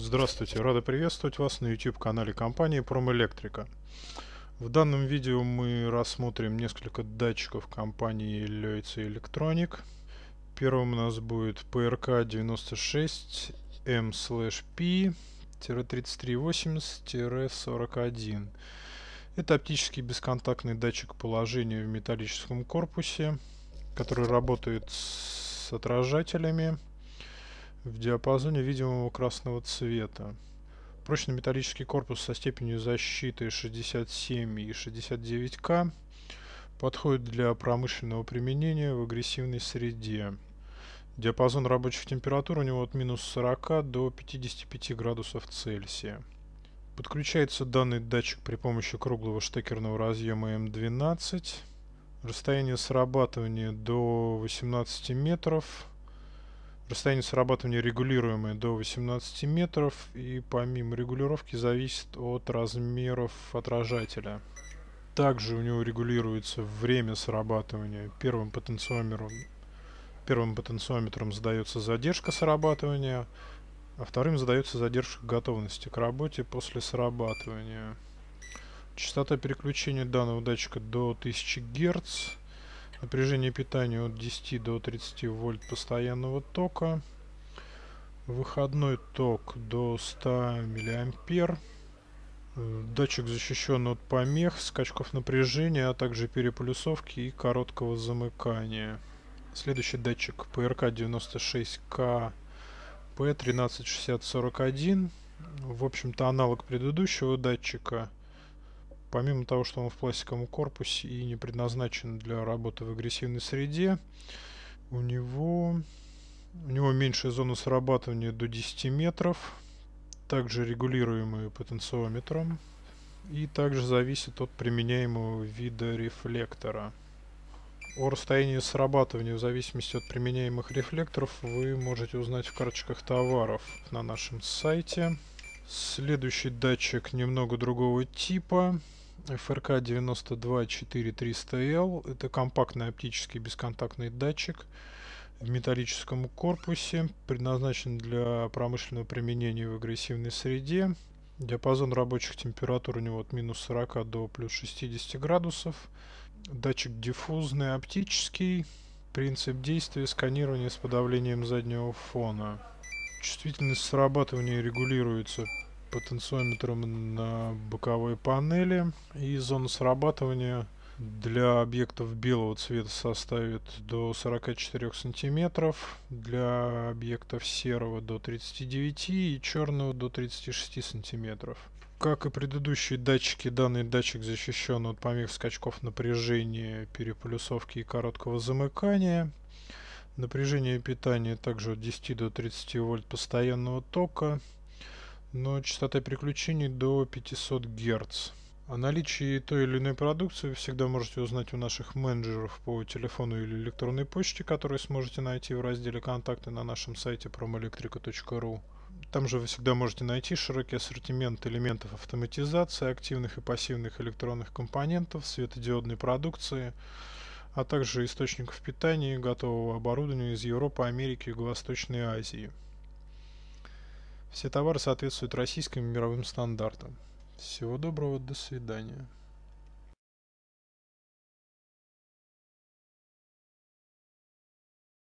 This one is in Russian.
Здравствуйте, рада приветствовать вас на YouTube-канале компании Промэлектрика. В данном видео мы рассмотрим несколько датчиков компании Лёйца Electronic. Первым у нас будет PRK 96 M-P-3380-41. Это оптический бесконтактный датчик положения в металлическом корпусе, который работает с отражателями в диапазоне видимого красного цвета. Прочный металлический корпус со степенью защиты 67 и 69К подходит для промышленного применения в агрессивной среде. Диапазон рабочих температур у него от минус 40 до 55 градусов Цельсия. Подключается данный датчик при помощи круглого штекерного разъема М12. Расстояние срабатывания до 18 метров. Расстояние срабатывания регулируемое до 18 метров и помимо регулировки зависит от размеров отражателя. Также у него регулируется время срабатывания. Первым потенциометром, первым потенциометром задается задержка срабатывания, а вторым задается задержка готовности к работе после срабатывания. Частота переключения данного датчика до 1000 Гц. Напряжение питания от 10 до 30 вольт постоянного тока. Выходной ток до 100 миллиампер. Датчик защищен от помех, скачков напряжения, а также переплюсовки и короткого замыкания. Следующий датчик ПРК 96К P136041. В общем-то аналог предыдущего датчика. Помимо того, что он в пластиковом корпусе и не предназначен для работы в агрессивной среде, у него, у него меньшая зона срабатывания до 10 метров, также регулируемый потенциометром и также зависит от применяемого вида рефлектора. О расстоянии срабатывания в зависимости от применяемых рефлекторов вы можете узнать в карточках товаров на нашем сайте. Следующий датчик немного другого типа. FRK 92400L. Это компактный оптический бесконтактный датчик в металлическом корпусе, предназначен для промышленного применения в агрессивной среде. Диапазон рабочих температур у него от минус 40 до плюс 60 градусов. Датчик диффузный, оптический. Принцип действия сканирования с подавлением заднего фона. Чувствительность срабатывания регулируется потенциометром на боковой панели. И зона срабатывания для объектов белого цвета составит до 44 сантиметров, для объектов серого до 39 и черного до 36 сантиметров. Как и предыдущие датчики, данный датчик защищен от помех скачков напряжения, переплюсовки и короткого замыкания. Напряжение питания также от 10 до 30 вольт постоянного тока но частота переключений до 500 Гц. О наличии той или иной продукции вы всегда можете узнать у наших менеджеров по телефону или электронной почте, которые сможете найти в разделе «Контакты» на нашем сайте promoelectrica.ru. Там же вы всегда можете найти широкий ассортимент элементов автоматизации, активных и пассивных электронных компонентов, светодиодной продукции, а также источников питания и готового оборудования из Европы, Америки и восточной Азии. Все товары соответствуют российским и мировым стандартам. Всего доброго, до свидания.